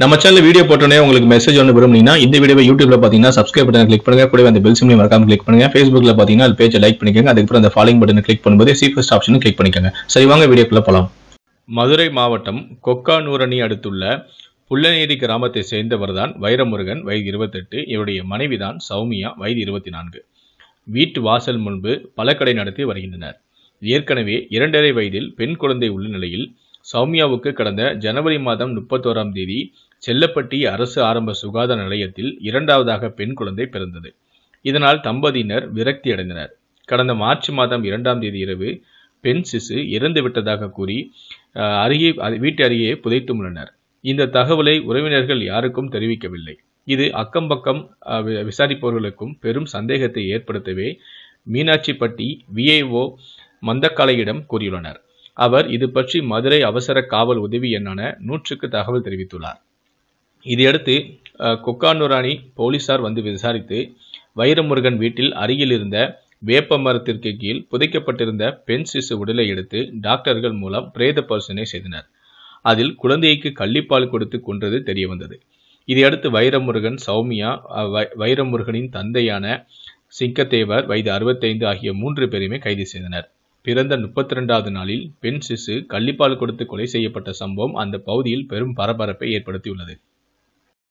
நம்ம channel video போட்டோன்னே உங்களுக்கு மெசேஜ் ஒன்று விரும்புனீங்கன்னா இந்த வீடியோ யூடியூப்ல பார்த்தீங்கன்னா சப்ஸ்கிரைப் பட்டன் கிளிக் பண்ணுங்க கூட அந்த பெல் சிம்லையும் மறக்காம கிளிக் பண்ணுங்க ஃபேஸ்புக்ல பார்த்தீங்கன்னா அது பேஜை லைக் பண்ணிக்கோங்க அதுக்கப்புறம் அந்த ஃபாலோயிங் பட்டன் கிளிக் பண்ணும்போது ஃபஸ்ட் ஆப்ஷன் கிளிக் பண்ணிக்கோங்க சரி வாங்க வீடியோக்குள்ள போகலாம் மதுரை மாவட்டம் கொக்கானூரணி அடுத்துள்ள புள்ளநேரி கிராமத்தை சேர்ந்தவர் தான் வைரமுருகன் வயது இருபத்தெட்டு இவருடைய மனைவி தான் சௌமியா வயது இருபத்தி நான்கு வீட்டு வாசல் முன்பு பழக்கடை நடத்தி வருகின்றனர் ஏற்கனவே இரண்டரை வயதில் பெண் குழந்தை உள்ள நிலையில் சௌமியாவுக்கு கடந்த ஜனவரி மாதம் முப்பத்தோராம் தேதி செல்லப்பட்டி அரசு ஆரம்ப சுகாதார நிலையத்தில் இரண்டாவதாக பெண் குழந்தை பிறந்தது இதனால் தம்பதியினர் விரக்தி அடைந்தனர் கடந்த மார்ச் மாதம் இரண்டாம் தேதி இரவு பெண் சிசு இறந்து விட்டதாக கூறி அருகே வீட்டு அருகே புதைத்து உள்ளனர் இந்த தகவலை உறவினர்கள் யாருக்கும் தெரிவிக்கவில்லை இது அக்கம்பக்கம் விசாரிப்பவர்களுக்கும் பெரும் சந்தேகத்தை ஏற்படுத்தவே மீனாட்சிப்பட்டி விஐஓ மந்தக்காலையிடம் கூறியுள்ளனர் அவர் இது பற்றி மதுரை அவசர காவல் உதவி என்னான நூற்றுக்கு தகவல் தெரிவித்துள்ளார் இதையடுத்து கொக்கானுராணி போலீசார் வந்து விசாரித்து வைரமுருகன் வீட்டில் அருகில் இருந்த வேப்ப மரத்திற்கு கீழ் புதைக்கப்பட்டிருந்த பெண் சிசு உடலை எடுத்து டாக்டர்கள் மூலம் பிரேத பரிசோதனை செய்தனர் அதில் குழந்தைக்கு கள்ளிப்பால் கொடுத்து கொன்றது தெரிய வந்தது இதையடுத்து வைரமுருகன் சௌமியா வைரமுருகனின் தந்தையான சிங்கத்தேவர் வயது அறுபத்தைந்து ஆகிய மூன்று பேருமே கைது செய்தனர் பிறந்த முப்பத்தி ரெண்டாவது நாளில் பெண் சிசு கள்ளிப்பால் கொடுத்து கொலை செய்யப்பட்ட சம்பவம் அந்த பகுதியில் பெரும் பரபரப்பை ஏற்படுத்தியுள்ளது